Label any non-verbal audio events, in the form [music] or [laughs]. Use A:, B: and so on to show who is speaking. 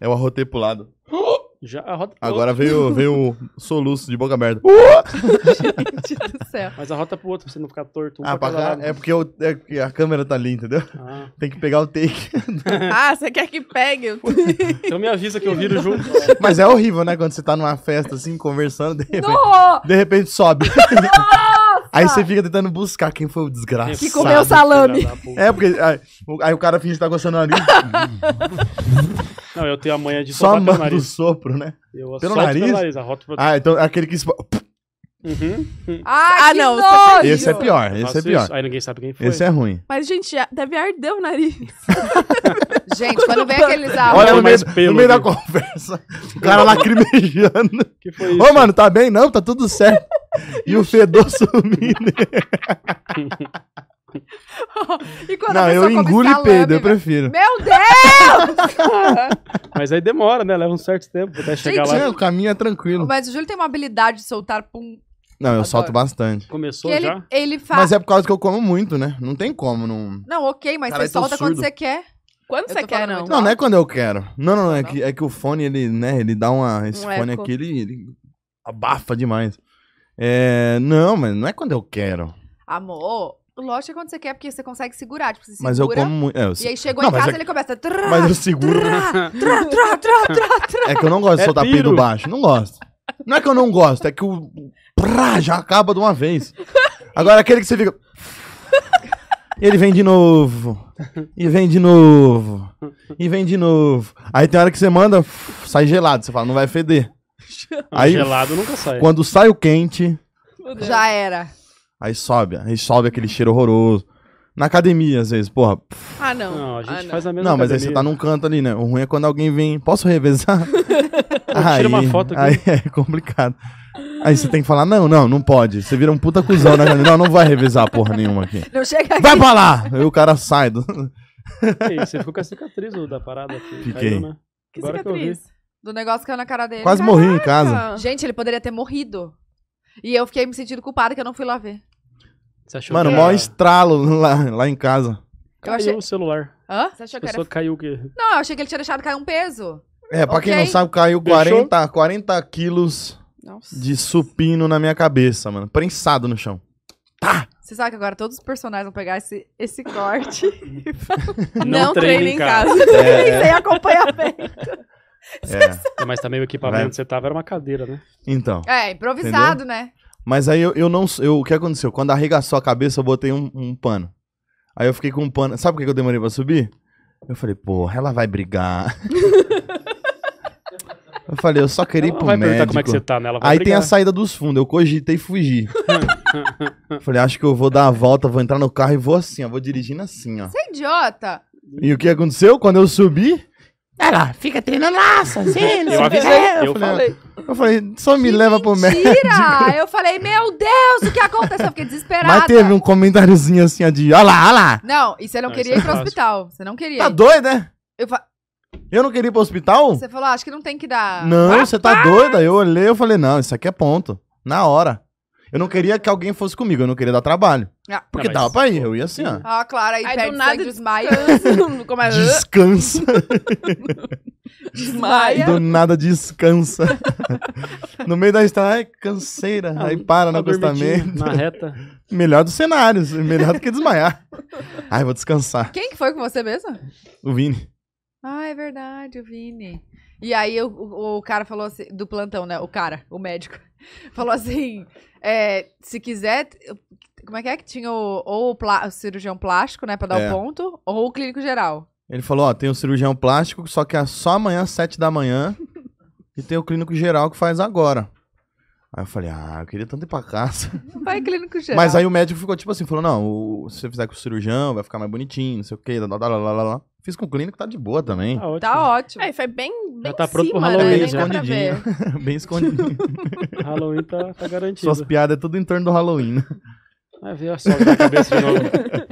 A: Eu é arrotei pro lado.
B: Já arrota pro Agora outro. veio, [laughs]
A: veio o soluço de boca aberta.
B: Gente do céu. Mas arrota pro outro pra você não ficar torto. Um ah, pra cá- é porque
A: eu- é a câmera tá ali, entendeu? Ah. Tem que pegar o take.
B: [laughs] Ah, você quer que pegue?
A: Então me avisa que eu viro junto. [laughs] Mas é horrível, né? Quando você tá numa festa assim, conversando, de repente, de repente sobe. Ah! Aí tá. você fica tentando buscar quem foi o desgraçado. Que comeu salame. É, porque aí, aí, o cara finge que tá gostando ali Não, eu tenho a manha de Só manda o sopro, né? Eu pelo nariz? nariz? Pro... Ah, então aquele que...
B: Uhum, uhum. Ah, ah não. Tá nojo. Esse é pior, esse é pior. Isso. Aí ninguém sabe quem foi. Esse é ruim. Mas, gente, deve arder o nariz. [laughs] gente, quando vem aqueles arroz... Olha, no meio, pelo, no meio da
A: conversa, o cara lacrimejando. Que foi isso? Ô, mano, tá bem? Não, tá tudo certo e o fedor [laughs] sumindo. [laughs]
B: e quando Não, eu engulo e peido, eu né? prefiro. Meu Deus! [laughs]
A: Mas aí demora, né? Leva um certo tempo até chegar Gente, lá. É, o caminho é tranquilo.
B: Mas o Júlio tem uma habilidade de soltar pum.
A: Não, eu solto bastante. Começou ele, já?
B: Ele fa... Mas é por
A: causa que eu como muito, né? Não tem como, não.
B: Não, ok, mas Cara, você solta surdo. quando você quer. Quando você quer, não. É não, não é
A: quando eu quero. Não, não, não. É, não. que, é que o fone, ele, né, ele dá uma. Esse um fone eco. aqui, ele, ele abafa demais. É, não, mas não é quando eu quero.
B: Amor, lógico é quando você quer, porque você consegue segurar. Tipo, você segura, mas eu como muito. É, se- E aí chegou Não, em casa é- e ele começa. Trá, mas eu seguro. Trá,
A: trá, trá, trá, trá, trá. É que eu não gosto de é soltar tiro. peido baixo. Não gosto. Não é que eu não gosto, é que o. Prá, já acaba de uma vez. Agora aquele que você fica. E ele vem de novo. E vem de novo. E vem de novo. Aí tem hora que você manda, sai gelado. Você fala, não vai feder. [laughs] Aí, gelado nunca sai. Quando sai o quente,
B: Já era.
A: aí sobe. Aí sobe aquele cheiro horroroso. Na academia, às vezes, porra.
B: Ah, não. Não, a gente ah, não. faz a mesma Não, mas aí você tá num
A: canto ali, né? O ruim é quando alguém vem. Posso revezar? [laughs] Tira uma foto aqui. Aí é complicado. Aí você tem que falar, não, não, não pode. Você vira um puta cuzão na né? academia. Não, não vai revezar porra nenhuma aqui. Não chega aqui. Vai pra lá! Aí o cara sai do. Ei, você ficou com a cicatriz da parada. Aqui. Fiquei. Caiu, né? Que Agora que eu vi.
B: cicatriz. Do negócio que eu na cara dele. Quase Caraca. morri em casa. Gente, ele poderia ter morrido. E eu fiquei me sentindo culpada que eu não fui lá ver. Você achou Mano, que maior
A: estralo [laughs] lá, lá em casa. Caiu achei... o
B: celular. Hã? Você achou que era... caiu o quê? Não, eu achei que ele tinha deixado cair um peso. É, pra okay. quem não sabe, caiu 40,
A: 40 quilos Nossa. de supino na minha cabeça, mano. Prensado no chão.
B: Tá! Você sabe que agora todos os personagens vão pegar esse, esse corte e falar, [laughs] não, não treina em casa. casa. É. [laughs] Sem acompanhamento.
A: É. [laughs] é. Mas também o equipamento que você tava era uma cadeira, né? Então. É, improvisado, entendeu? né? Mas aí eu, eu não. Eu, o que aconteceu? Quando arregaçou a cabeça, eu botei um, um pano. Aí eu fiquei com um pano. Sabe por que eu demorei pra subir? Eu falei, porra, ela vai brigar. [laughs] eu falei, eu só queria ela ir pro vai médico. como é que você tá, né? Aí brigar. tem a saída dos fundos. Eu cogitei fugir. falei, acho que eu vou dar a volta, vou entrar no carro e vou assim, ó. Vou dirigindo assim, ó. Você
B: é idiota!
A: E o que aconteceu? Quando eu subi, ela
B: fica treinando lá, assim, [laughs] Eu avisei, eu falei.
A: Eu falei, só me leva pro médico. Mentira! [laughs]
B: Eu falei, meu Deus, o que aconteceu? Eu fiquei desesperada. Mas teve um
A: comentáriozinho assim, ó, de, ó lá, ó lá.
B: Não, e você não, Não, queria ir é pro hospital. Você não queria. Tá doida, né? Eu fa-
A: Eu não queria ir pro hospital? Você
B: falou, ah, acho que não tem que dar. Não, você tá doida? Eu
A: olhei, eu falei, não, isso aqui é ponto. Na hora. Eu não queria que alguém fosse comigo, eu não queria dar trabalho. Ah, porque não, mas... dava pra ir, eu ia assim, ó.
B: Ah, claro, aí, aí pede do nada sangue, desmaia. Descansa. [laughs] É?
A: descansa.
B: [laughs] desmaia. Do
A: nada descansa. [laughs] no meio da estrada, ai, canseira. Ah, aí para no tá acostamento. Na reta. Melhor dos cenários, melhor do que desmaiar. ai, vou descansar.
B: Quem que foi com você mesmo? O Vini. Ah, é verdade, o Vini. E aí o, o, o cara falou assim, do plantão, né? O cara, o médico, falou assim: é, se quiser como é que é que tinha o, ou o, plá, o cirurgião plástico, né, pra dar o é. ponto, ou o clínico geral.
A: Ele falou, ó, tem o cirurgião plástico, só que é só amanhã, às da manhã, [laughs] e tem o clínico geral que faz agora. Aí eu falei, ah, eu queria tanto ir pra casa.
B: Vai clínico geral. [laughs] Mas aí o
A: médico ficou tipo assim, falou, não, o, se você fizer com o cirurgião, vai ficar mais bonitinho, não sei o quê, lá, lá, lá, lá, lá. Fiz com o clínico, tá de boa também. Tá
B: ótimo. Tá ótimo. É, foi bem, bem tá né? já tá pronto cima, pro Halloween, né? Bem escondidinho. [laughs] bem escondidinho.
A: Halloween tá, tá garantido. Suas piadas é tudo em torno do Halloween, né? Vai ver a sorte da cabeça de novo. [laughs]